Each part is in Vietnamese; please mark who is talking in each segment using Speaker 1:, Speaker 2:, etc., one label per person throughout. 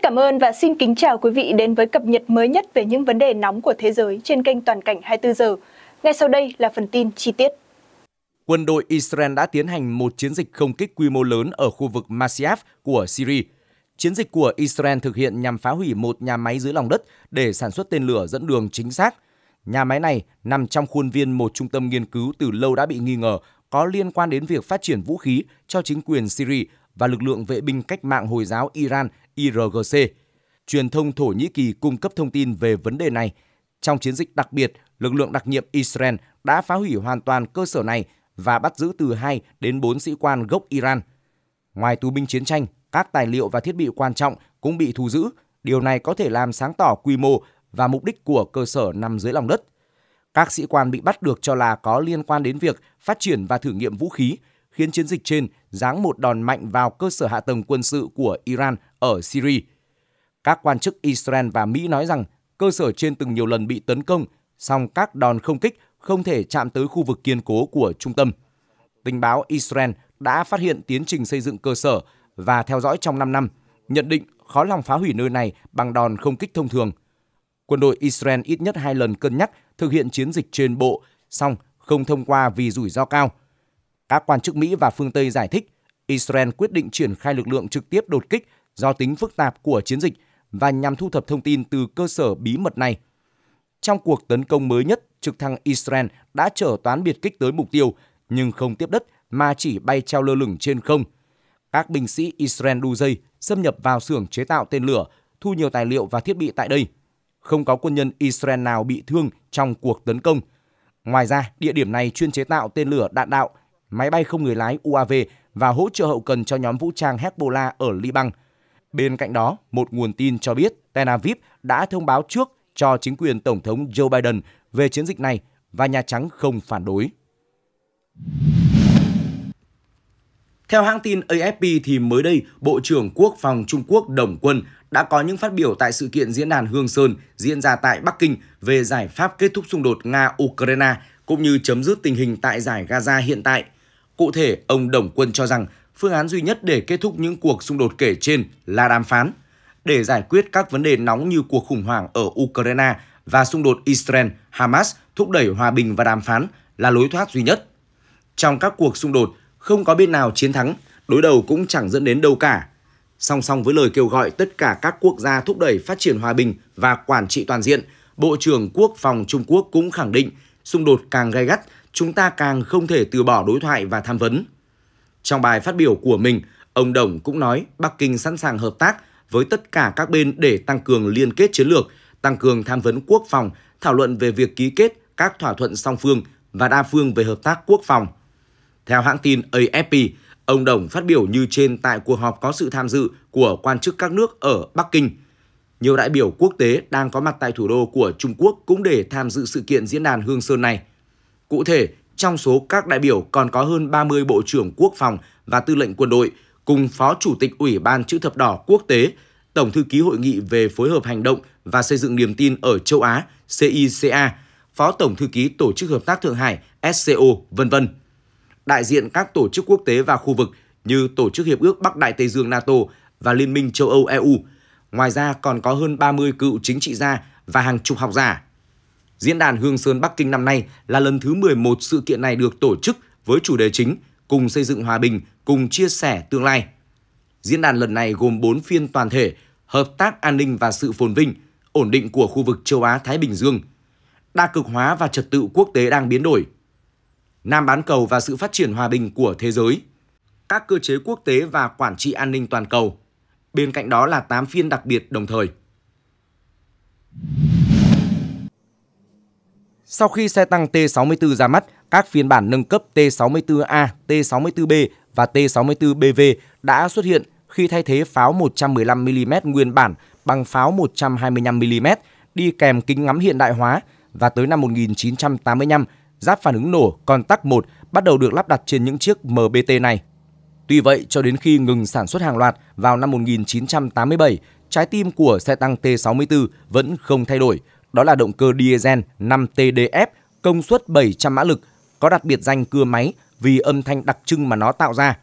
Speaker 1: Rất cảm ơn và xin kính chào quý vị đến với cập nhật mới nhất về những vấn đề nóng của thế giới trên kênh Toàn cảnh 24 giờ. Ngay sau đây là phần tin chi tiết.
Speaker 2: Quân đội Israel đã tiến hành một chiến dịch không kích quy mô lớn ở khu vực Masyaf của Syria. Chiến dịch của Israel thực hiện nhằm phá hủy một nhà máy dưới lòng đất để sản xuất tên lửa dẫn đường chính xác. Nhà máy này nằm trong khuôn viên một trung tâm nghiên cứu từ lâu đã bị nghi ngờ có liên quan đến việc phát triển vũ khí cho chính quyền Syria và lực lượng vệ binh cách mạng Hồi giáo Iran IRGC. Truyền thông Thổ Nhĩ Kỳ cung cấp thông tin về vấn đề này. Trong chiến dịch đặc biệt, lực lượng đặc nhiệm Israel đã phá hủy hoàn toàn cơ sở này và bắt giữ từ 2 đến 4 sĩ quan gốc Iran. Ngoài tù binh chiến tranh, các tài liệu và thiết bị quan trọng cũng bị thu giữ. Điều này có thể làm sáng tỏ quy mô và mục đích của cơ sở nằm dưới lòng đất. Các sĩ quan bị bắt được cho là có liên quan đến việc phát triển và thử nghiệm vũ khí khiến chiến dịch trên giáng một đòn mạnh vào cơ sở hạ tầng quân sự của Iran ở Syria. Các quan chức Israel và Mỹ nói rằng cơ sở trên từng nhiều lần bị tấn công, song các đòn không kích không thể chạm tới khu vực kiên cố của trung tâm. Tình báo Israel đã phát hiện tiến trình xây dựng cơ sở và theo dõi trong 5 năm, nhận định khó lòng phá hủy nơi này bằng đòn không kích thông thường. Quân đội Israel ít nhất hai lần cân nhắc thực hiện chiến dịch trên bộ, song không thông qua vì rủi ro cao – các quan chức Mỹ và phương Tây giải thích Israel quyết định triển khai lực lượng trực tiếp đột kích do tính phức tạp của chiến dịch và nhằm thu thập thông tin từ cơ sở bí mật này. Trong cuộc tấn công mới nhất, trực thăng Israel đã chở toán biệt kích tới mục tiêu nhưng không tiếp đất mà chỉ bay treo lơ lửng trên không. Các binh sĩ Israel đu dây xâm nhập vào xưởng chế tạo tên lửa, thu nhiều tài liệu và thiết bị tại đây. Không có quân nhân Israel nào bị thương trong cuộc tấn công. Ngoài ra, địa điểm này chuyên chế tạo tên lửa đạn đạo máy bay không người lái UAV và hỗ trợ hậu cần cho nhóm vũ trang Hezbollah ở Liban. Bên cạnh đó, một nguồn tin cho biết Tel Aviv đã thông báo trước cho chính quyền Tổng thống Joe Biden về chiến dịch này và Nhà Trắng không phản đối. Theo hãng tin AFP thì mới đây, Bộ trưởng Quốc phòng Trung Quốc Đồng Quân đã có những phát biểu tại sự kiện diễn đàn Hương Sơn diễn ra tại Bắc Kinh về giải pháp kết thúc xung đột Nga-Ukraine cũng như chấm dứt tình hình tại giải Gaza hiện tại – Cụ thể, ông Đồng Quân cho rằng phương án duy nhất để kết thúc những cuộc xung đột kể trên là đàm phán. Để giải quyết các vấn đề nóng như cuộc khủng hoảng ở Ukraine và xung đột Israel-Hamas thúc đẩy hòa bình và đàm phán là lối thoát duy nhất. Trong các cuộc xung đột, không có bên nào chiến thắng, đối đầu cũng chẳng dẫn đến đâu cả. Song song với lời kêu gọi tất cả các quốc gia thúc đẩy phát triển hòa bình và quản trị toàn diện, Bộ trưởng Quốc phòng Trung Quốc cũng khẳng định xung đột càng gay gắt, chúng ta càng không thể từ bỏ đối thoại và tham vấn. Trong bài phát biểu của mình, ông Đồng cũng nói Bắc Kinh sẵn sàng hợp tác với tất cả các bên để tăng cường liên kết chiến lược, tăng cường tham vấn quốc phòng, thảo luận về việc ký kết các thỏa thuận song phương và đa phương về hợp tác quốc phòng. Theo hãng tin AFP, ông Đồng phát biểu như trên tại cuộc họp có sự tham dự của quan chức các nước ở Bắc Kinh – nhiều đại biểu quốc tế đang có mặt tại thủ đô của Trung Quốc cũng để tham dự sự kiện diễn đàn Hương Sơn này. Cụ thể, trong số các đại biểu còn có hơn 30 bộ trưởng quốc phòng và tư lệnh quân đội, cùng Phó Chủ tịch Ủy ban Chữ Thập Đỏ Quốc tế, Tổng thư ký Hội nghị về phối hợp hành động và xây dựng niềm tin ở châu Á CICA, Phó Tổng thư ký Tổ chức Hợp tác Thượng Hải SCO, vân vân. Đại diện các tổ chức quốc tế và khu vực như Tổ chức Hiệp ước Bắc Đại Tây Dương NATO và Liên minh châu Âu EU – Ngoài ra còn có hơn 30 cựu chính trị gia và hàng chục học giả. Diễn đàn Hương Sơn Bắc Kinh năm nay là lần thứ 11 sự kiện này được tổ chức với chủ đề chính Cùng xây dựng hòa bình, cùng chia sẻ tương lai. Diễn đàn lần này gồm 4 phiên toàn thể, hợp tác an ninh và sự phồn vinh, ổn định của khu vực châu Á-Thái Bình Dương, đa cực hóa và trật tự quốc tế đang biến đổi, Nam bán cầu và sự phát triển hòa bình của thế giới, các cơ chế quốc tế và quản trị an ninh toàn cầu bên cạnh đó là 8 phiên đặc biệt đồng thời. Sau khi xe tăng T64 ra mắt, các phiên bản nâng cấp T64A, T64B và T64BV đã xuất hiện khi thay thế pháo 115mm nguyên bản bằng pháo 125mm đi kèm kính ngắm hiện đại hóa và tới năm 1985, giáp phản ứng nổ con tắc 1 bắt đầu được lắp đặt trên những chiếc MBT này. Tuy vậy, cho đến khi ngừng sản xuất hàng loạt vào năm 1987, trái tim của xe tăng T64 vẫn không thay đổi. Đó là động cơ diesel 5TDF công suất 700 mã lực, có đặc biệt danh cưa máy vì âm thanh đặc trưng mà nó tạo ra.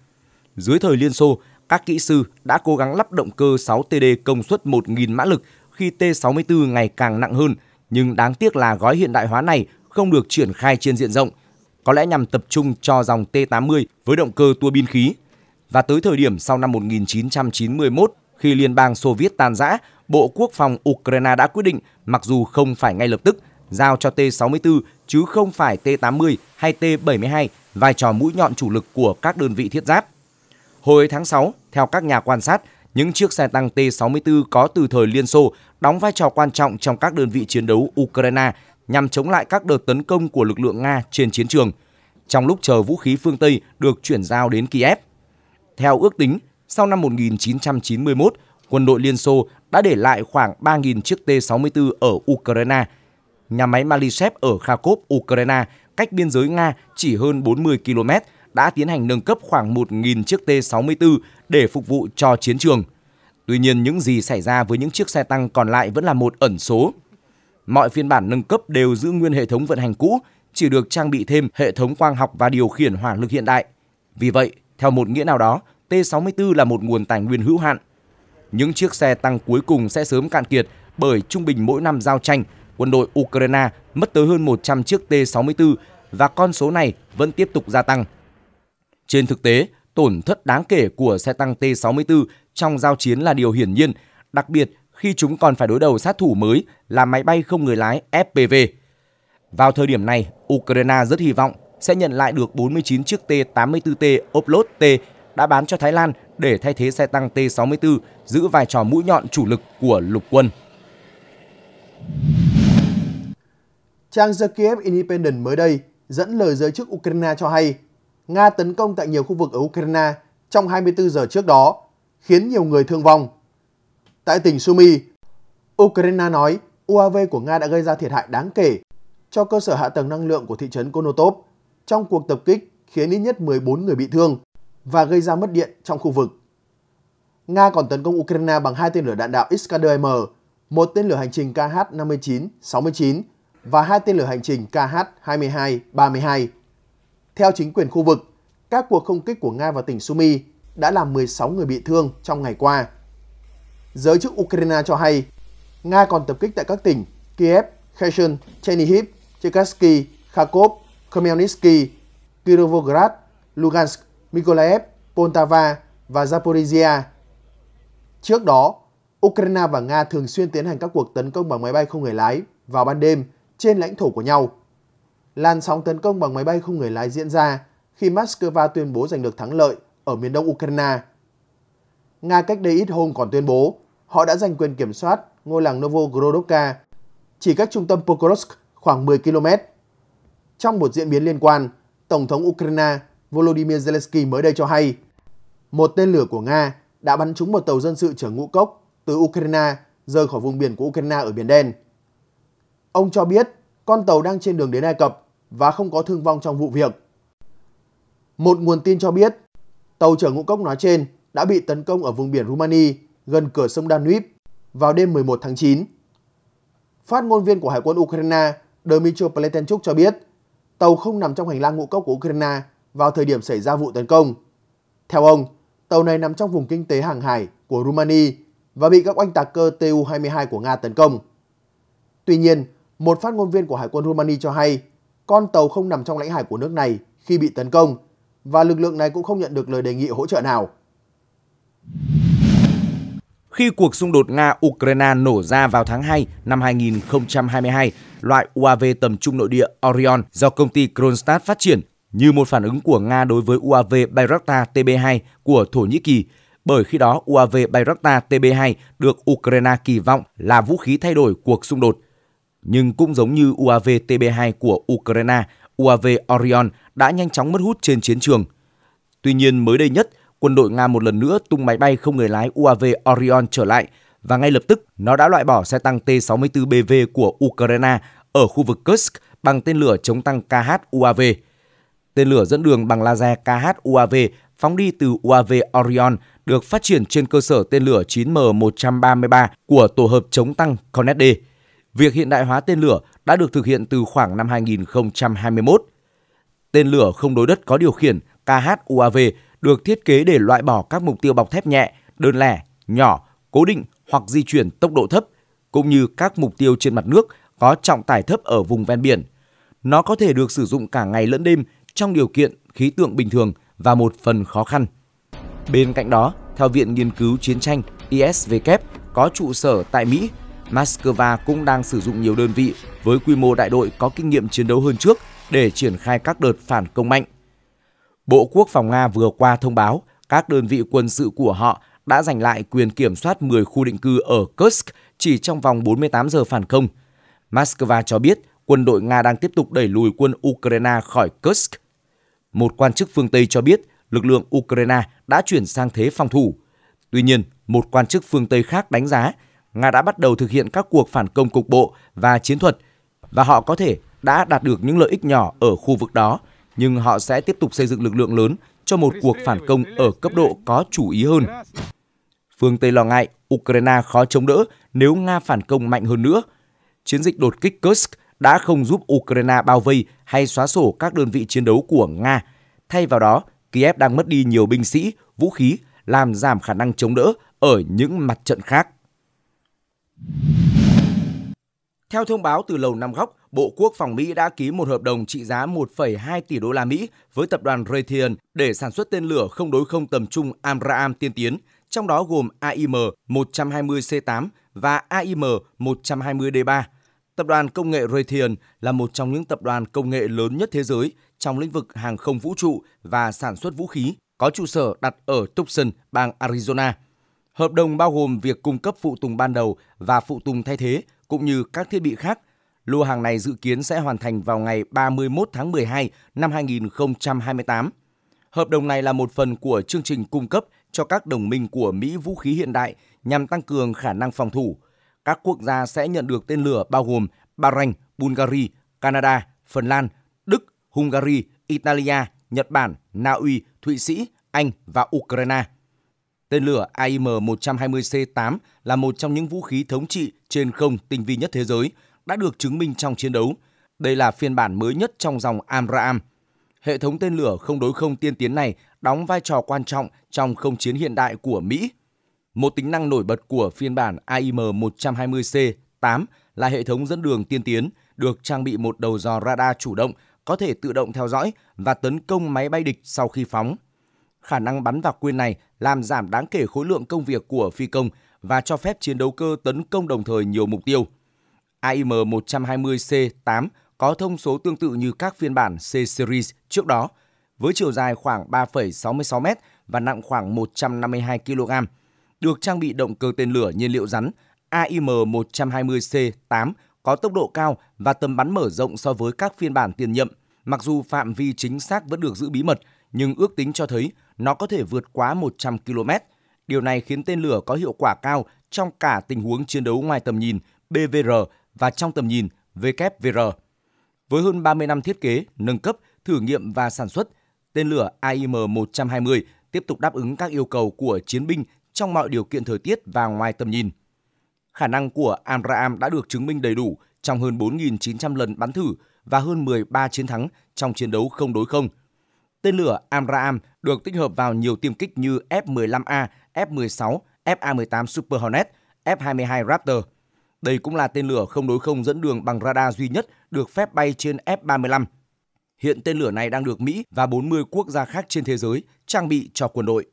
Speaker 2: Dưới thời Liên Xô, các kỹ sư đã cố gắng lắp động cơ 6TD công suất 1.000 mã lực khi T64 ngày càng nặng hơn, nhưng đáng tiếc là gói hiện đại hóa này không được triển khai trên diện rộng, có lẽ nhằm tập trung cho dòng T80 với động cơ tua bin khí và tới thời điểm sau năm 1991 khi Liên bang Xô Viết tan rã, Bộ Quốc phòng Ukraine đã quyết định, mặc dù không phải ngay lập tức, giao cho T-64 chứ không phải T-80 hay T-72 vai trò mũi nhọn chủ lực của các đơn vị thiết giáp. Hồi tháng 6, theo các nhà quan sát, những chiếc xe tăng T-64 có từ thời Liên Xô đóng vai trò quan trọng trong các đơn vị chiến đấu Ukraine nhằm chống lại các đợt tấn công của lực lượng Nga trên chiến trường. Trong lúc chờ vũ khí phương Tây được chuyển giao đến Kiev, theo ước tính, sau năm 1991, quân đội Liên Xô đã để lại khoảng 3.000 chiếc T-64 ở Ukraine. Nhà máy Malyshev ở Kharkov, Ukraine, cách biên giới Nga chỉ hơn 40 km, đã tiến hành nâng cấp khoảng 1.000 chiếc T-64 để phục vụ cho chiến trường. Tuy nhiên, những gì xảy ra với những chiếc xe tăng còn lại vẫn là một ẩn số. Mọi phiên bản nâng cấp đều giữ nguyên hệ thống vận hành cũ, chỉ được trang bị thêm hệ thống quang học và điều khiển hỏa lực hiện đại. Vì vậy, theo một nghĩa nào đó, T64 là một nguồn tài nguyên hữu hạn. Những chiếc xe tăng cuối cùng sẽ sớm cạn kiệt bởi trung bình mỗi năm giao tranh, quân đội Ukraine mất tới hơn 100 chiếc T64 và con số này vẫn tiếp tục gia tăng. Trên thực tế, tổn thất đáng kể của xe tăng T64 trong giao chiến là điều hiển nhiên, đặc biệt khi chúng còn phải đối đầu sát thủ mới là máy bay không người lái FPV. Vào thời điểm này, Ukraine rất hy vọng sẽ nhận lại được 49 chiếc T-84T Oplot T đã bán cho Thái Lan để thay thế xe tăng T-64 giữ vai trò mũi nhọn chủ lực của lục quân.
Speaker 3: Trang The Kiev Independent mới đây dẫn lời giới chức Ukraine cho hay Nga tấn công tại nhiều khu vực ở Ukraine trong 24 giờ trước đó, khiến nhiều người thương vong. Tại tỉnh Sumy, Ukraine nói UAV của Nga đã gây ra thiệt hại đáng kể cho cơ sở hạ tầng năng lượng của thị trấn Konotop trong cuộc tập kích khiến ít nhất 14 người bị thương và gây ra mất điện trong khu vực. Nga còn tấn công Ukraine bằng hai tên lửa đạn đạo Iskander-M, một tên lửa hành trình KH-59-69 và hai tên lửa hành trình KH-22-32. Theo chính quyền khu vực, các cuộc không kích của Nga vào tỉnh Sumy đã làm 16 người bị thương trong ngày qua. Giới chức Ukraine cho hay, Nga còn tập kích tại các tỉnh Kiev, Kherson, Chernihiv, Cherkasky, Kharkov Khmelnytsky, Kirovograd, Lugansk, Mykolaiv, Poltava và Zaporizhia. Trước đó, Ukraine và Nga thường xuyên tiến hành các cuộc tấn công bằng máy bay không người lái vào ban đêm trên lãnh thổ của nhau. Làn sóng tấn công bằng máy bay không người lái diễn ra khi Moscow tuyên bố giành được thắng lợi ở miền đông Ukraine. Nga cách đây ít hôm còn tuyên bố họ đã giành quyền kiểm soát ngôi làng Novogorodovka, chỉ cách trung tâm Pokrovsk khoảng 10 km. Trong một diễn biến liên quan, Tổng thống Ukraine Volodymyr Zelensky mới đây cho hay một tên lửa của Nga đã bắn trúng một tàu dân sự chở ngũ cốc từ Ukraine rời khỏi vùng biển của Ukraine ở Biển Đen. Ông cho biết con tàu đang trên đường đến Ai Cập và không có thương vong trong vụ việc. Một nguồn tin cho biết tàu chở ngũ cốc nói trên đã bị tấn công ở vùng biển Rumani gần cửa sông Danube vào đêm 11 tháng 9. Phát ngôn viên của Hải quân Ukraine Dmytro Pletenchuk cho biết tàu không nằm trong hành lang ngũ cốc của Ukraine vào thời điểm xảy ra vụ tấn công. Theo ông, tàu này nằm trong vùng kinh tế hàng hải của Rumani và bị các oanh tạc cơ Tu-22 của Nga tấn công. Tuy nhiên, một phát ngôn viên của Hải quân Rumani cho hay con tàu không nằm trong lãnh hải của nước này khi bị tấn công và lực lượng này cũng không nhận được lời đề nghị hỗ trợ nào
Speaker 2: khi cuộc xung đột Nga-Ukraine nổ ra vào tháng 2 năm 2022, loại UAV tầm trung nội địa Orion do công ty Kronstadt phát triển như một phản ứng của Nga đối với UAV Bayraktar TB2 của Thổ Nhĩ Kỳ, bởi khi đó UAV Bayraktar TB2 được Ukraine kỳ vọng là vũ khí thay đổi cuộc xung đột. Nhưng cũng giống như UAV TB2 của Ukraine, UAV Orion đã nhanh chóng mất hút trên chiến trường. Tuy nhiên mới đây nhất, quân đội Nga một lần nữa tung máy bay không người lái UAV Orion trở lại và ngay lập tức nó đã loại bỏ xe tăng T-64BV của Ukraine ở khu vực Kursk bằng tên lửa chống tăng KH-UAV. Tên lửa dẫn đường bằng laser KH-UAV phóng đi từ UAV Orion được phát triển trên cơ sở tên lửa 9M133 của tổ hợp chống tăng Cornet D. Việc hiện đại hóa tên lửa đã được thực hiện từ khoảng năm 2021. Tên lửa không đối đất có điều khiển KH-UAV được thiết kế để loại bỏ các mục tiêu bọc thép nhẹ, đơn lẻ, nhỏ, cố định hoặc di chuyển tốc độ thấp, cũng như các mục tiêu trên mặt nước có trọng tải thấp ở vùng ven biển. Nó có thể được sử dụng cả ngày lẫn đêm trong điều kiện khí tượng bình thường và một phần khó khăn. Bên cạnh đó, theo Viện Nghiên cứu Chiến tranh ISVK có trụ sở tại Mỹ, Moscow cũng đang sử dụng nhiều đơn vị với quy mô đại đội có kinh nghiệm chiến đấu hơn trước để triển khai các đợt phản công mạnh. Bộ Quốc phòng Nga vừa qua thông báo các đơn vị quân sự của họ đã giành lại quyền kiểm soát 10 khu định cư ở Kursk chỉ trong vòng 48 giờ phản công. Moscow cho biết quân đội Nga đang tiếp tục đẩy lùi quân Ukraine khỏi Kursk. Một quan chức phương Tây cho biết lực lượng Ukraine đã chuyển sang thế phòng thủ. Tuy nhiên, một quan chức phương Tây khác đánh giá Nga đã bắt đầu thực hiện các cuộc phản công cục bộ và chiến thuật và họ có thể đã đạt được những lợi ích nhỏ ở khu vực đó nhưng họ sẽ tiếp tục xây dựng lực lượng lớn cho một cuộc phản công ở cấp độ có chủ ý hơn. Phương Tây lo ngại Ukraine khó chống đỡ nếu Nga phản công mạnh hơn nữa. Chiến dịch đột kích Kursk đã không giúp Ukraine bao vây hay xóa sổ các đơn vị chiến đấu của Nga. Thay vào đó, Kiev đang mất đi nhiều binh sĩ, vũ khí, làm giảm khả năng chống đỡ ở những mặt trận khác. Theo thông báo từ Lầu Năm Góc, Bộ Quốc phòng Mỹ đã ký một hợp đồng trị giá 1,2 tỷ đô la Mỹ với tập đoàn Raytheon để sản xuất tên lửa không đối không tầm trung AMRAAM tiên tiến, trong đó gồm AIM-120C8 và AIM-120D3. Tập đoàn công nghệ Raytheon là một trong những tập đoàn công nghệ lớn nhất thế giới trong lĩnh vực hàng không vũ trụ và sản xuất vũ khí, có trụ sở đặt ở Tucson, bang Arizona. Hợp đồng bao gồm việc cung cấp phụ tùng ban đầu và phụ tùng thay thế cũng như các thiết bị khác. Lô hàng này dự kiến sẽ hoàn thành vào ngày 31 tháng 12 năm 2028. Hợp đồng này là một phần của chương trình cung cấp cho các đồng minh của Mỹ vũ khí hiện đại nhằm tăng cường khả năng phòng thủ. Các quốc gia sẽ nhận được tên lửa bao gồm Bahrain, Bulgaria, Canada, Phần Lan, Đức, Hungary, Italia, Nhật Bản, Na Uy, Thụy Sĩ, Anh và Ukraine – Tên lửa AIM-120C8 là một trong những vũ khí thống trị trên không tinh vi nhất thế giới, đã được chứng minh trong chiến đấu. Đây là phiên bản mới nhất trong dòng AMRAAM. Hệ thống tên lửa không đối không tiên tiến này đóng vai trò quan trọng trong không chiến hiện đại của Mỹ. Một tính năng nổi bật của phiên bản AIM-120C8 là hệ thống dẫn đường tiên tiến, được trang bị một đầu dò radar chủ động có thể tự động theo dõi và tấn công máy bay địch sau khi phóng – khả năng bắn vào quyên này làm giảm đáng kể khối lượng công việc của phi công và cho phép chiến đấu cơ tấn công đồng thời nhiều mục tiêu. AIM-120C-8 có thông số tương tự như các phiên bản C-Series trước đó, với chiều dài khoảng 3,66 m và nặng khoảng 152 kg, được trang bị động cơ tên lửa nhiên liệu rắn AIM-120C-8 có tốc độ cao và tầm bắn mở rộng so với các phiên bản tiền nhiệm, mặc dù phạm vi chính xác vẫn được giữ bí mật – nhưng ước tính cho thấy nó có thể vượt quá 100 km. Điều này khiến tên lửa có hiệu quả cao trong cả tình huống chiến đấu ngoài tầm nhìn BVR và trong tầm nhìn VKVR. Với hơn 30 năm thiết kế, nâng cấp, thử nghiệm và sản xuất, tên lửa AIM-120 tiếp tục đáp ứng các yêu cầu của chiến binh trong mọi điều kiện thời tiết và ngoài tầm nhìn. Khả năng của Amram đã được chứng minh đầy đủ trong hơn 4.900 lần bắn thử và hơn 13 chiến thắng trong chiến đấu không đối không – Tên lửa Amraam được tích hợp vào nhiều tiêm kích như F-15A, F-16, FA-18 Super Hornet, F-22 Raptor. Đây cũng là tên lửa không đối không dẫn đường bằng radar duy nhất được phép bay trên F-35. Hiện tên lửa này đang được Mỹ và 40 quốc gia khác trên thế giới trang bị cho quân đội.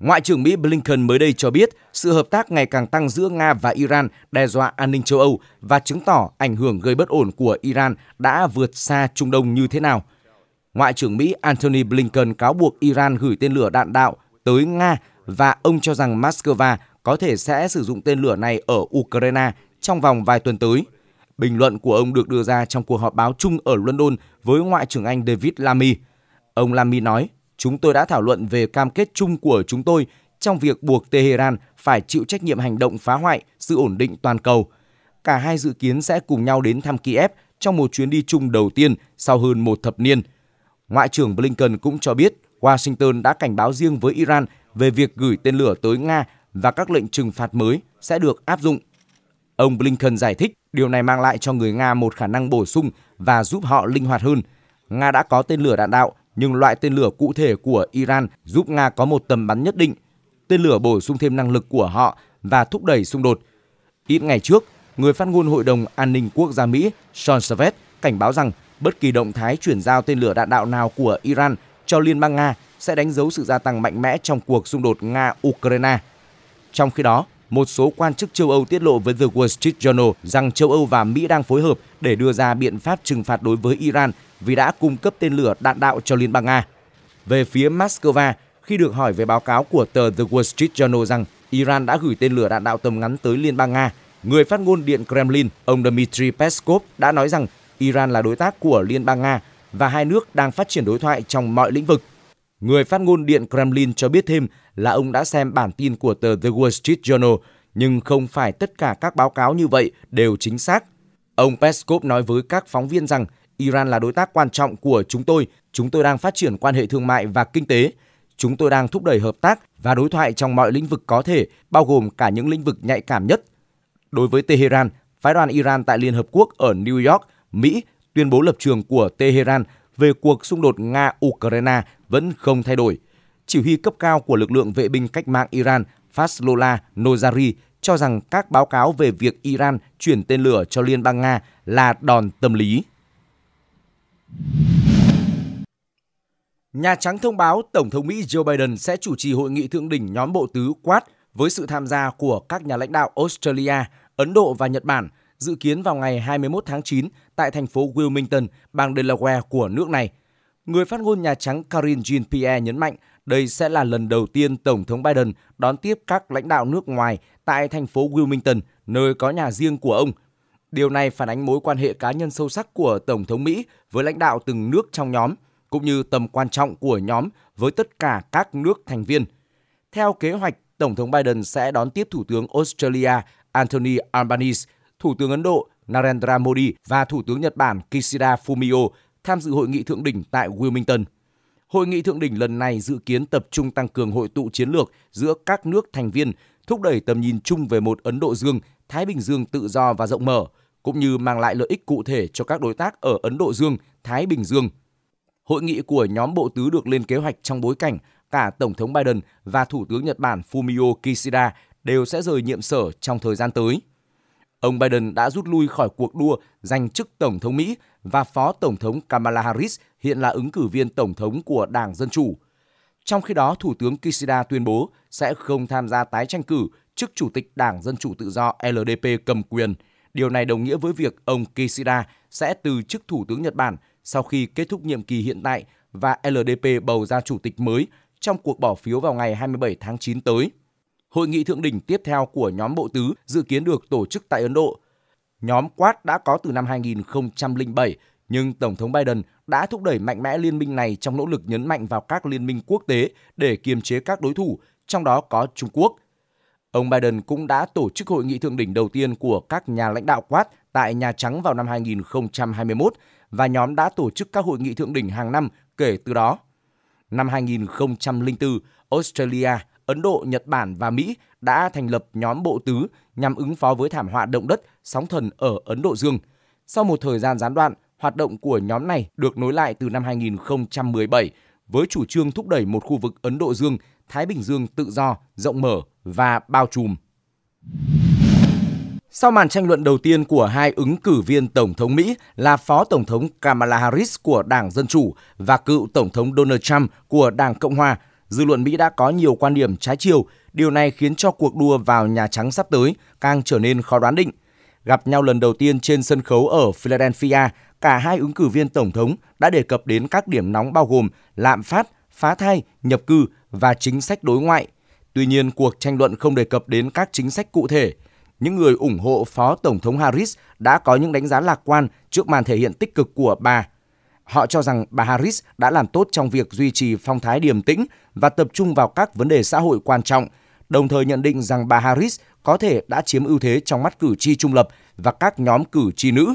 Speaker 2: Ngoại trưởng Mỹ Blinken mới đây cho biết sự hợp tác ngày càng tăng giữa Nga và Iran đe dọa an ninh châu Âu và chứng tỏ ảnh hưởng gây bất ổn của Iran đã vượt xa Trung Đông như thế nào. Ngoại trưởng Mỹ Antony Blinken cáo buộc Iran gửi tên lửa đạn đạo tới Nga và ông cho rằng Moscow có thể sẽ sử dụng tên lửa này ở Ukraine trong vòng vài tuần tới. Bình luận của ông được đưa ra trong cuộc họp báo chung ở London với Ngoại trưởng Anh David Lammy. Ông Lammy nói, chúng tôi đã thảo luận về cam kết chung của chúng tôi trong việc buộc Tehran phải chịu trách nhiệm hành động phá hoại sự ổn định toàn cầu. Cả hai dự kiến sẽ cùng nhau đến thăm Kiev trong một chuyến đi chung đầu tiên sau hơn một thập niên. Ngoại trưởng Blinken cũng cho biết Washington đã cảnh báo riêng với Iran về việc gửi tên lửa tới Nga và các lệnh trừng phạt mới sẽ được áp dụng. Ông Blinken giải thích điều này mang lại cho người Nga một khả năng bổ sung và giúp họ linh hoạt hơn. Nga đã có tên lửa đạn đạo nhưng loại tên lửa cụ thể của Iran giúp Nga có một tầm bắn nhất định. Tên lửa bổ sung thêm năng lực của họ và thúc đẩy xung đột. Ít ngày trước, người phát ngôn Hội đồng An ninh Quốc gia Mỹ Sean Spivet cảnh báo rằng bất kỳ động thái chuyển giao tên lửa đạn đạo nào của Iran cho Liên bang Nga sẽ đánh dấu sự gia tăng mạnh mẽ trong cuộc xung đột Nga-Ukraine. Trong khi đó, một số quan chức châu Âu tiết lộ với The Wall Street Journal rằng châu Âu và Mỹ đang phối hợp để đưa ra biện pháp trừng phạt đối với Iran vì đã cung cấp tên lửa đạn đạo cho Liên bang Nga. Về phía Moscow, khi được hỏi về báo cáo của tờ The Wall Street Journal rằng Iran đã gửi tên lửa đạn đạo tầm ngắn tới Liên bang Nga, người phát ngôn Điện Kremlin, ông Dmitry Peskov đã nói rằng Iran là đối tác của Liên bang Nga và hai nước đang phát triển đối thoại trong mọi lĩnh vực. Người phát ngôn Điện Kremlin cho biết thêm là ông đã xem bản tin của tờ The Wall Street Journal, nhưng không phải tất cả các báo cáo như vậy đều chính xác. Ông Peskov nói với các phóng viên rằng Iran là đối tác quan trọng của chúng tôi, chúng tôi đang phát triển quan hệ thương mại và kinh tế, chúng tôi đang thúc đẩy hợp tác và đối thoại trong mọi lĩnh vực có thể, bao gồm cả những lĩnh vực nhạy cảm nhất. Đối với Tehran, phái đoàn Iran tại Liên Hợp Quốc ở New York, Mỹ tuyên bố lập trường của Tehran về cuộc xung đột Nga-Ukraine vẫn không thay đổi. Chỉ huy cấp cao của lực lượng vệ binh cách mạng Iran Faslola Nojari cho rằng các báo cáo về việc Iran chuyển tên lửa cho Liên bang Nga là đòn tâm lý. Nhà Trắng thông báo Tổng thống Mỹ Joe Biden sẽ chủ trì hội nghị thượng đỉnh nhóm bộ tứ Quad với sự tham gia của các nhà lãnh đạo Australia, Ấn Độ và Nhật Bản – dự kiến vào ngày 21 tháng 9 tại thành phố Wilmington, bang Delaware của nước này. Người phát ngôn Nhà Trắng Karine Jean-Pierre nhấn mạnh đây sẽ là lần đầu tiên Tổng thống Biden đón tiếp các lãnh đạo nước ngoài tại thành phố Wilmington, nơi có nhà riêng của ông. Điều này phản ánh mối quan hệ cá nhân sâu sắc của Tổng thống Mỹ với lãnh đạo từng nước trong nhóm, cũng như tầm quan trọng của nhóm với tất cả các nước thành viên. Theo kế hoạch, Tổng thống Biden sẽ đón tiếp Thủ tướng Australia Anthony Albanese Thủ tướng Ấn Độ Narendra Modi và Thủ tướng Nhật Bản Kishida Fumio tham dự hội nghị thượng đỉnh tại Wilmington. Hội nghị thượng đỉnh lần này dự kiến tập trung tăng cường hội tụ chiến lược giữa các nước thành viên, thúc đẩy tầm nhìn chung về một Ấn Độ Dương, Thái Bình Dương tự do và rộng mở, cũng như mang lại lợi ích cụ thể cho các đối tác ở Ấn Độ Dương, Thái Bình Dương. Hội nghị của nhóm bộ tứ được lên kế hoạch trong bối cảnh cả Tổng thống Biden và Thủ tướng Nhật Bản Fumio Kishida đều sẽ rời nhiệm sở trong thời gian tới ông Biden đã rút lui khỏi cuộc đua giành chức Tổng thống Mỹ và Phó Tổng thống Kamala Harris hiện là ứng cử viên Tổng thống của Đảng Dân Chủ. Trong khi đó, Thủ tướng Kishida tuyên bố sẽ không tham gia tái tranh cử trước Chủ tịch Đảng Dân Chủ Tự do LDP cầm quyền. Điều này đồng nghĩa với việc ông Kishida sẽ từ chức Thủ tướng Nhật Bản sau khi kết thúc nhiệm kỳ hiện tại và LDP bầu ra chủ tịch mới trong cuộc bỏ phiếu vào ngày 27 tháng 9 tới hội nghị thượng đỉnh tiếp theo của nhóm bộ tứ dự kiến được tổ chức tại Ấn Độ. Nhóm Quad đã có từ năm 2007, nhưng Tổng thống Biden đã thúc đẩy mạnh mẽ liên minh này trong nỗ lực nhấn mạnh vào các liên minh quốc tế để kiềm chế các đối thủ, trong đó có Trung Quốc. Ông Biden cũng đã tổ chức hội nghị thượng đỉnh đầu tiên của các nhà lãnh đạo Quad tại Nhà Trắng vào năm 2021 và nhóm đã tổ chức các hội nghị thượng đỉnh hàng năm kể từ đó. Năm 2004, Australia Ấn Độ, Nhật Bản và Mỹ đã thành lập nhóm bộ tứ nhằm ứng phó với thảm họa động đất sóng thần ở Ấn Độ Dương. Sau một thời gian gián đoạn, hoạt động của nhóm này được nối lại từ năm 2017 với chủ trương thúc đẩy một khu vực Ấn Độ Dương, Thái Bình Dương tự do, rộng mở và bao trùm. Sau màn tranh luận đầu tiên của hai ứng cử viên Tổng thống Mỹ là Phó Tổng thống Kamala Harris của Đảng Dân Chủ và cựu Tổng thống Donald Trump của Đảng Cộng Hòa, dư luận Mỹ đã có nhiều quan điểm trái chiều, điều này khiến cho cuộc đua vào Nhà Trắng sắp tới càng trở nên khó đoán định. Gặp nhau lần đầu tiên trên sân khấu ở Philadelphia, cả hai ứng cử viên tổng thống đã đề cập đến các điểm nóng bao gồm lạm phát, phá thai, nhập cư và chính sách đối ngoại. Tuy nhiên, cuộc tranh luận không đề cập đến các chính sách cụ thể. Những người ủng hộ Phó Tổng thống Harris đã có những đánh giá lạc quan trước màn thể hiện tích cực của bà Họ cho rằng bà Harris đã làm tốt trong việc duy trì phong thái điềm tĩnh và tập trung vào các vấn đề xã hội quan trọng, đồng thời nhận định rằng bà Harris có thể đã chiếm ưu thế trong mắt cử tri trung lập và các nhóm cử tri nữ.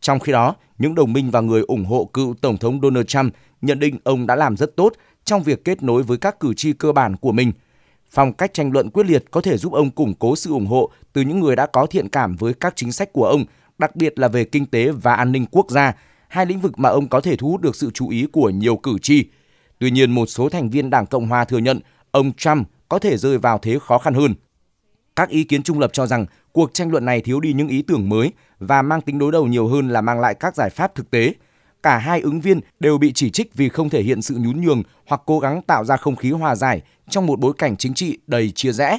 Speaker 2: Trong khi đó, những đồng minh và người ủng hộ cựu Tổng thống Donald Trump nhận định ông đã làm rất tốt trong việc kết nối với các cử tri cơ bản của mình. Phong cách tranh luận quyết liệt có thể giúp ông củng cố sự ủng hộ từ những người đã có thiện cảm với các chính sách của ông, đặc biệt là về kinh tế và an ninh quốc gia, hai lĩnh vực mà ông có thể thu hút được sự chú ý của nhiều cử tri. Tuy nhiên, một số thành viên Đảng Cộng hòa thừa nhận ông Trump có thể rơi vào thế khó khăn hơn. Các ý kiến trung lập cho rằng cuộc tranh luận này thiếu đi những ý tưởng mới và mang tính đối đầu nhiều hơn là mang lại các giải pháp thực tế. Cả hai ứng viên đều bị chỉ trích vì không thể hiện sự nhún nhường hoặc cố gắng tạo ra không khí hòa giải trong một bối cảnh chính trị đầy chia rẽ.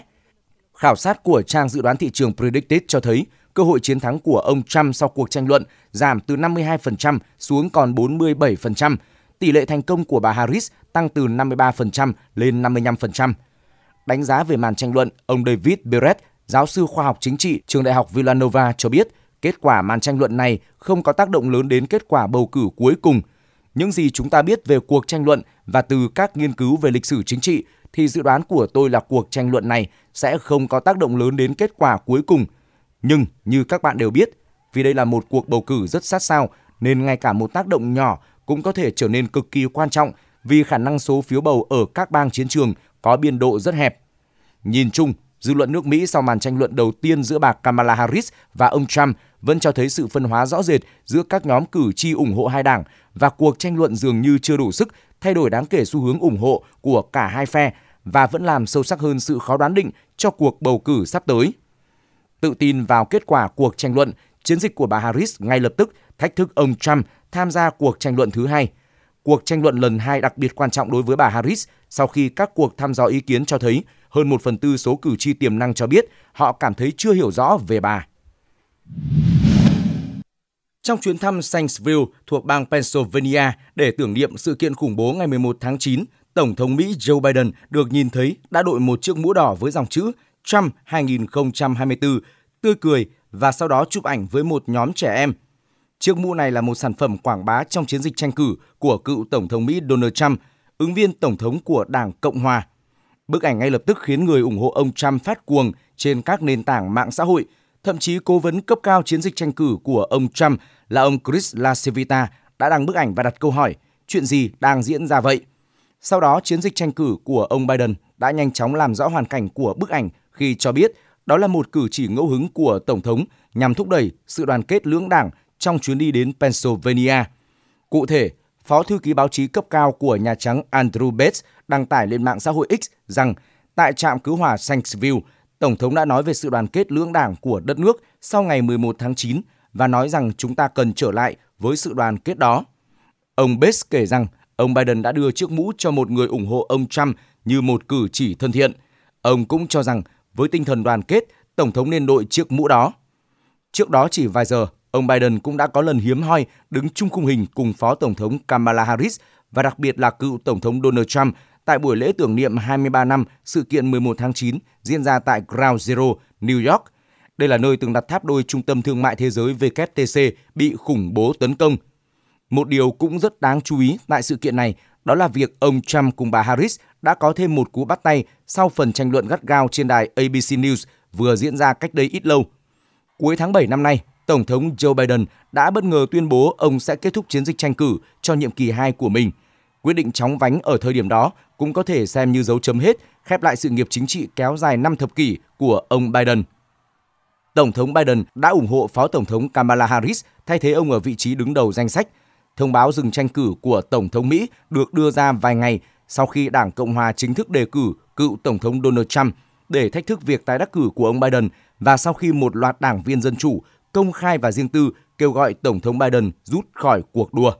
Speaker 2: Khảo sát của trang dự đoán thị trường Predicted cho thấy cơ hội chiến thắng của ông Trump sau cuộc tranh luận giảm từ 52% xuống còn 47%, tỷ lệ thành công của bà Harris tăng từ 53% lên 55%. Đánh giá về màn tranh luận, ông David Beret, giáo sư khoa học chính trị trường Đại học Villanova cho biết, kết quả màn tranh luận này không có tác động lớn đến kết quả bầu cử cuối cùng. Những gì chúng ta biết về cuộc tranh luận và từ các nghiên cứu về lịch sử chính trị thì dự đoán của tôi là cuộc tranh luận này sẽ không có tác động lớn đến kết quả cuối cùng – nhưng như các bạn đều biết, vì đây là một cuộc bầu cử rất sát sao nên ngay cả một tác động nhỏ cũng có thể trở nên cực kỳ quan trọng vì khả năng số phiếu bầu ở các bang chiến trường có biên độ rất hẹp. Nhìn chung, dư luận nước Mỹ sau màn tranh luận đầu tiên giữa bà Kamala Harris và ông Trump vẫn cho thấy sự phân hóa rõ rệt giữa các nhóm cử tri ủng hộ hai đảng và cuộc tranh luận dường như chưa đủ sức thay đổi đáng kể xu hướng ủng hộ của cả hai phe và vẫn làm sâu sắc hơn sự khó đoán định cho cuộc bầu cử sắp tới tự tin vào kết quả cuộc tranh luận, chiến dịch của bà Harris ngay lập tức thách thức ông Trump tham gia cuộc tranh luận thứ hai. Cuộc tranh luận lần hai đặc biệt quan trọng đối với bà Harris sau khi các cuộc thăm dò ý kiến cho thấy hơn một phần tư số cử tri tiềm năng cho biết họ cảm thấy chưa hiểu rõ về bà. Trong chuyến thăm Shanksville thuộc bang Pennsylvania để tưởng niệm sự kiện khủng bố ngày 11 tháng 9, Tổng thống Mỹ Joe Biden được nhìn thấy đã đội một chiếc mũ đỏ với dòng chữ Trump 2024 tươi cười và sau đó chụp ảnh với một nhóm trẻ em. Chiếc mũ này là một sản phẩm quảng bá trong chiến dịch tranh cử của cựu Tổng thống Mỹ Donald Trump, ứng viên Tổng thống của Đảng Cộng Hòa. Bức ảnh ngay lập tức khiến người ủng hộ ông Trump phát cuồng trên các nền tảng mạng xã hội. Thậm chí cố vấn cấp cao chiến dịch tranh cử của ông Trump là ông Chris LaCivita đã đăng bức ảnh và đặt câu hỏi chuyện gì đang diễn ra vậy? Sau đó, chiến dịch tranh cử của ông Biden đã nhanh chóng làm rõ hoàn cảnh của bức ảnh khi cho biết đó là một cử chỉ ngẫu hứng của Tổng thống nhằm thúc đẩy sự đoàn kết lưỡng đảng trong chuyến đi đến Pennsylvania. Cụ thể, Phó thư ký báo chí cấp cao của Nhà Trắng Andrew Bates đăng tải lên mạng xã hội X rằng tại trạm cứu hỏa Shanksville, Tổng thống đã nói về sự đoàn kết lưỡng đảng của đất nước sau ngày 11 tháng 9 và nói rằng chúng ta cần trở lại với sự đoàn kết đó. Ông Bates kể rằng ông Biden đã đưa chiếc mũ cho một người ủng hộ ông Trump như một cử chỉ thân thiện. Ông cũng cho rằng với tinh thần đoàn kết, Tổng thống nên đội chiếc mũ đó. Trước đó chỉ vài giờ, ông Biden cũng đã có lần hiếm hoi đứng chung khung hình cùng Phó Tổng thống Kamala Harris và đặc biệt là cựu Tổng thống Donald Trump tại buổi lễ tưởng niệm 23 năm sự kiện 11 tháng 9 diễn ra tại Ground Zero, New York. Đây là nơi từng đặt tháp đôi Trung tâm Thương mại Thế giới WTC bị khủng bố tấn công. Một điều cũng rất đáng chú ý tại sự kiện này đó là việc ông Trump cùng bà Harris đã có thêm một cú bắt tay sau phần tranh luận gắt gao trên đài ABC News vừa diễn ra cách đây ít lâu. Cuối tháng 7 năm nay, Tổng thống Joe Biden đã bất ngờ tuyên bố ông sẽ kết thúc chiến dịch tranh cử cho nhiệm kỳ 2 của mình. Quyết định chóng vánh ở thời điểm đó cũng có thể xem như dấu chấm hết, khép lại sự nghiệp chính trị kéo dài 5 thập kỷ của ông Biden. Tổng thống Biden đã ủng hộ Phó Tổng thống Kamala Harris thay thế ông ở vị trí đứng đầu danh sách – Thông báo dừng tranh cử của Tổng thống Mỹ được đưa ra vài ngày sau khi Đảng Cộng hòa chính thức đề cử cựu Tổng thống Donald Trump để thách thức việc tái đắc cử của ông Biden và sau khi một loạt đảng viên dân chủ công khai và riêng tư kêu gọi Tổng thống Biden rút khỏi cuộc đua.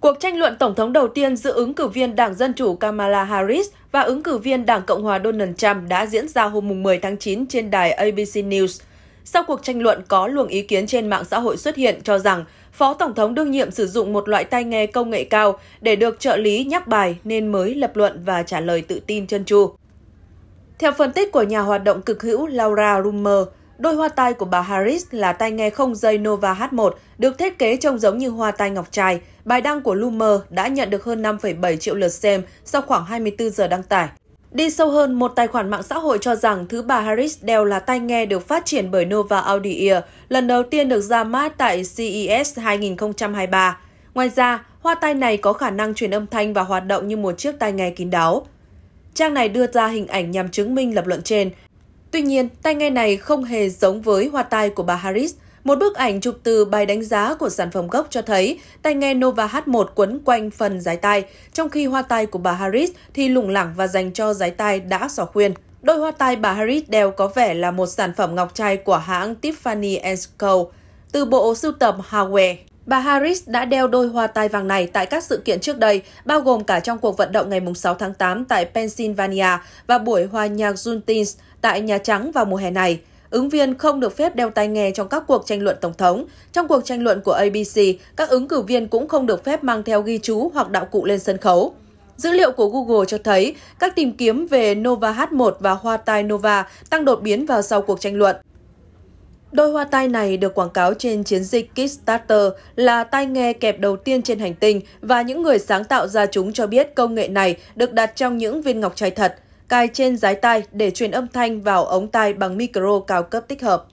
Speaker 1: Cuộc tranh luận tổng thống đầu tiên giữa ứng cử viên Đảng Dân Chủ Kamala Harris và ứng cử viên Đảng Cộng hòa Donald Trump đã diễn ra hôm 10 tháng 9 trên đài ABC News. Sau cuộc tranh luận có luồng ý kiến trên mạng xã hội xuất hiện cho rằng Phó Tổng thống đương nhiệm sử dụng một loại tai nghe công nghệ cao để được trợ lý nhắc bài nên mới lập luận và trả lời tự tin chân tru. Theo phân tích của nhà hoạt động cực hữu Laura Rummer, đôi hoa tai của bà Harris là tai nghe không dây Nova H1 được thiết kế trông giống như hoa tai ngọc trai. Bài đăng của Rummer đã nhận được hơn 5,7 triệu lượt xem sau khoảng 24 giờ đăng tải. Đi sâu hơn, một tài khoản mạng xã hội cho rằng thứ bà Harris đeo là tai nghe được phát triển bởi Nova Audi Ear, lần đầu tiên được ra mắt tại CES 2023. Ngoài ra, hoa tai này có khả năng truyền âm thanh và hoạt động như một chiếc tai nghe kín đáo. Trang này đưa ra hình ảnh nhằm chứng minh lập luận trên. Tuy nhiên, tai nghe này không hề giống với hoa tai của bà Harris một bức ảnh chụp từ bài đánh giá của sản phẩm gốc cho thấy tai nghe Nova H1 quấn quanh phần giái tai, trong khi hoa tai của bà Harris thì lủng lẳng và dành cho giái tai đã xỏ khuyên. Đôi hoa tai bà Harris đeo có vẻ là một sản phẩm ngọc trai của hãng Tiffany Co. từ bộ sưu tập Hardware. Bà Harris đã đeo đôi hoa tai vàng này tại các sự kiện trước đây, bao gồm cả trong cuộc vận động ngày 6 tháng 8 tại Pennsylvania và buổi hòa nhạc Juneteenth tại Nhà Trắng vào mùa hè này ứng viên không được phép đeo tai nghe trong các cuộc tranh luận Tổng thống. Trong cuộc tranh luận của ABC, các ứng cử viên cũng không được phép mang theo ghi chú hoặc đạo cụ lên sân khấu. Dữ liệu của Google cho thấy các tìm kiếm về Nova H1 và hoa tai Nova tăng đột biến vào sau cuộc tranh luận. Đôi hoa tai này được quảng cáo trên chiến dịch Kickstarter là tai nghe kẹp đầu tiên trên hành tinh và những người sáng tạo ra chúng cho biết công nghệ này được đặt trong những viên ngọc trai thật cài trên giái tai để truyền âm thanh vào ống tai bằng micro cao cấp tích hợp.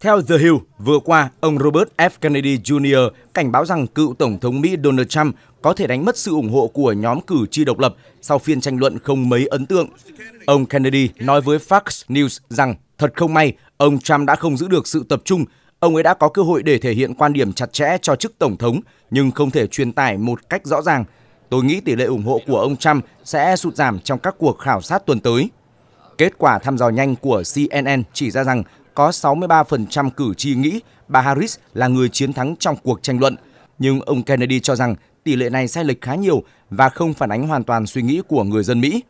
Speaker 2: Theo The Hill, vừa qua, ông Robert F. Kennedy Jr. cảnh báo rằng cựu Tổng thống Mỹ Donald Trump có thể đánh mất sự ủng hộ của nhóm cử tri độc lập sau phiên tranh luận không mấy ấn tượng. Ông Kennedy nói với Fox News rằng thật không may, ông Trump đã không giữ được sự tập trung. Ông ấy đã có cơ hội để thể hiện quan điểm chặt chẽ cho chức Tổng thống, nhưng không thể truyền tải một cách rõ ràng tôi nghĩ tỷ lệ ủng hộ của ông Trump sẽ sụt giảm trong các cuộc khảo sát tuần tới. Kết quả thăm dò nhanh của CNN chỉ ra rằng có 63% cử tri nghĩ bà Harris là người chiến thắng trong cuộc tranh luận, nhưng ông Kennedy cho rằng tỷ lệ này sai lệch khá nhiều và không phản ánh hoàn toàn suy nghĩ của người dân Mỹ.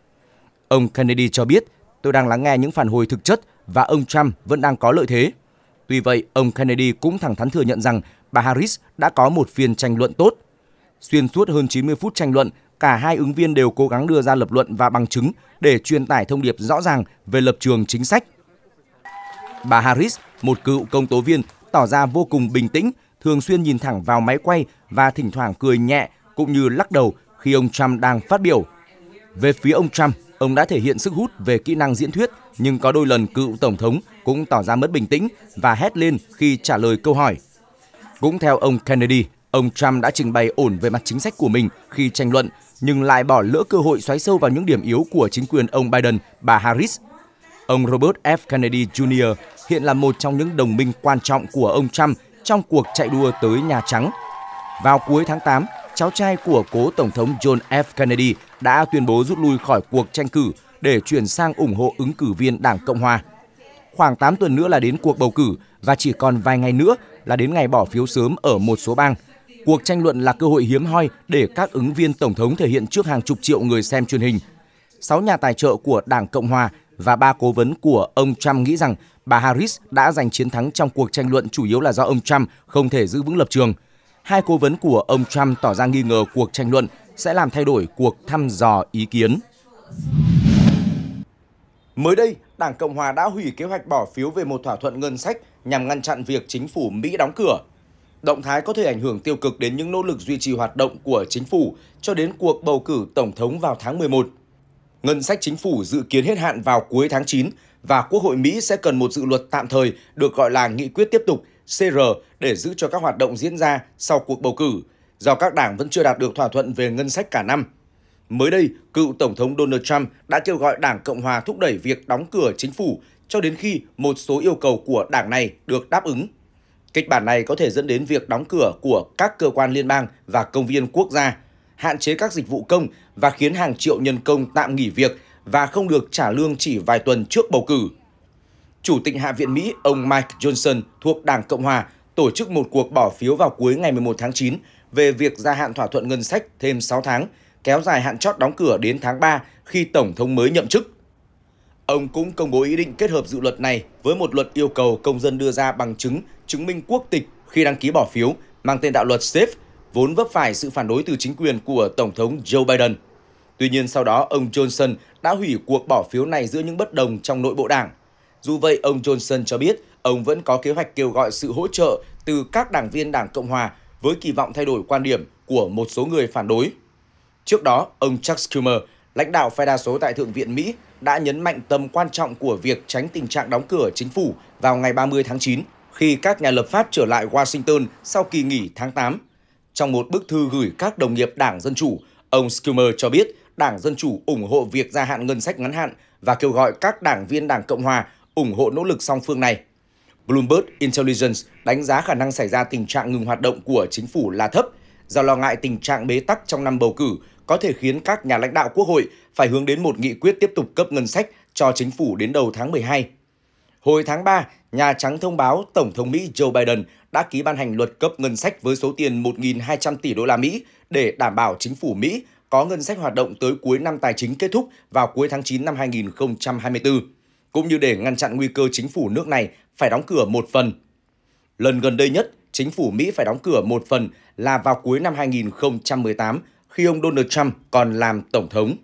Speaker 2: Ông Kennedy cho biết, tôi đang lắng nghe những phản hồi thực chất và ông Trump vẫn đang có lợi thế. Tuy vậy, ông Kennedy cũng thẳng thắn thừa nhận rằng bà Harris đã có một phiên tranh luận tốt Xuyên suốt hơn 90 phút tranh luận, cả hai ứng viên đều cố gắng đưa ra lập luận và bằng chứng để truyền tải thông điệp rõ ràng về lập trường chính sách. Bà Harris, một cựu công tố viên, tỏ ra vô cùng bình tĩnh, thường xuyên nhìn thẳng vào máy quay và thỉnh thoảng cười nhẹ cũng như lắc đầu khi ông Trump đang phát biểu. Về phía ông Trump, ông đã thể hiện sức hút về kỹ năng diễn thuyết, nhưng có đôi lần cựu tổng thống cũng tỏ ra mất bình tĩnh và hét lên khi trả lời câu hỏi. Cũng theo ông Kennedy, Ông Trump đã trình bày ổn về mặt chính sách của mình khi tranh luận, nhưng lại bỏ lỡ cơ hội xoáy sâu vào những điểm yếu của chính quyền ông Biden, bà Harris. Ông Robert F. Kennedy Jr. hiện là một trong những đồng minh quan trọng của ông Trump trong cuộc chạy đua tới Nhà Trắng. Vào cuối tháng 8, cháu trai của cố Tổng thống John F. Kennedy đã tuyên bố rút lui khỏi cuộc tranh cử để chuyển sang ủng hộ ứng cử viên Đảng Cộng Hòa. Khoảng 8 tuần nữa là đến cuộc bầu cử và chỉ còn vài ngày nữa là đến ngày bỏ phiếu sớm ở một số bang – Cuộc tranh luận là cơ hội hiếm hoi để các ứng viên tổng thống thể hiện trước hàng chục triệu người xem truyền hình. Sáu nhà tài trợ của Đảng Cộng Hòa và ba cố vấn của ông Trump nghĩ rằng bà Harris đã giành chiến thắng trong cuộc tranh luận chủ yếu là do ông Trump không thể giữ vững lập trường. Hai cố vấn của ông Trump tỏ ra nghi ngờ cuộc tranh luận sẽ làm thay đổi cuộc thăm dò ý kiến. Mới đây, Đảng Cộng Hòa đã hủy kế hoạch bỏ phiếu về một thỏa thuận ngân sách nhằm ngăn chặn việc chính phủ Mỹ đóng cửa. Động thái có thể ảnh hưởng tiêu cực đến những nỗ lực duy trì hoạt động của chính phủ cho đến cuộc bầu cử tổng thống vào tháng 11. Ngân sách chính phủ dự kiến hết hạn vào cuối tháng 9 và Quốc hội Mỹ sẽ cần một dự luật tạm thời được gọi là nghị quyết tiếp tục CR để giữ cho các hoạt động diễn ra sau cuộc bầu cử, do các đảng vẫn chưa đạt được thỏa thuận về ngân sách cả năm. Mới đây, cựu Tổng thống Donald Trump đã kêu gọi Đảng Cộng Hòa thúc đẩy việc đóng cửa chính phủ cho đến khi một số yêu cầu của đảng này được đáp ứng. Kịch bản này có thể dẫn đến việc đóng cửa của các cơ quan liên bang và công viên quốc gia, hạn chế các dịch vụ công và khiến hàng triệu nhân công tạm nghỉ việc và không được trả lương chỉ vài tuần trước bầu cử. Chủ tịch Hạ viện Mỹ ông Mike Johnson thuộc Đảng Cộng Hòa tổ chức một cuộc bỏ phiếu vào cuối ngày 11 tháng 9 về việc gia hạn thỏa thuận ngân sách thêm 6 tháng, kéo dài hạn chót đóng cửa đến tháng 3 khi Tổng thống mới nhậm chức. Ông cũng công bố ý định kết hợp dự luật này với một luật yêu cầu công dân đưa ra bằng chứng chứng minh quốc tịch khi đăng ký bỏ phiếu mang tên đạo luật SAFE vốn vấp phải sự phản đối từ chính quyền của Tổng thống Joe Biden. Tuy nhiên sau đó ông Johnson đã hủy cuộc bỏ phiếu này giữa những bất đồng trong nội bộ đảng. Dù vậy, ông Johnson cho biết ông vẫn có kế hoạch kêu gọi sự hỗ trợ từ các đảng viên Đảng Cộng Hòa với kỳ vọng thay đổi quan điểm của một số người phản đối. Trước đó, ông Chuck Schumer, lãnh đạo phe đa số tại Thượng viện Mỹ, đã nhấn mạnh tầm quan trọng của việc tránh tình trạng đóng cửa chính phủ vào ngày 30 tháng 9 khi các nhà lập pháp trở lại Washington sau kỳ nghỉ tháng 8. Trong một bức thư gửi các đồng nghiệp Đảng Dân Chủ, ông Schumer cho biết Đảng Dân Chủ ủng hộ việc gia hạn ngân sách ngắn hạn và kêu gọi các đảng viên Đảng Cộng Hòa ủng hộ nỗ lực song phương này. Bloomberg Intelligence đánh giá khả năng xảy ra tình trạng ngừng hoạt động của chính phủ là thấp do lo ngại tình trạng bế tắc trong năm bầu cử có thể khiến các nhà lãnh đạo quốc hội phải hướng đến một nghị quyết tiếp tục cấp ngân sách cho chính phủ đến đầu tháng 12. Hồi tháng 3, Nhà Trắng thông báo Tổng thống Mỹ Joe Biden đã ký ban hành luật cấp ngân sách với số tiền 1.200 tỷ đô la Mỹ để đảm bảo chính phủ Mỹ có ngân sách hoạt động tới cuối năm tài chính kết thúc vào cuối tháng 9 năm 2024, cũng như để ngăn chặn nguy cơ chính phủ nước này phải đóng cửa một phần. Lần gần đây nhất, chính phủ Mỹ phải đóng cửa một phần là vào cuối năm 2018 khi ông Donald Trump còn làm tổng thống.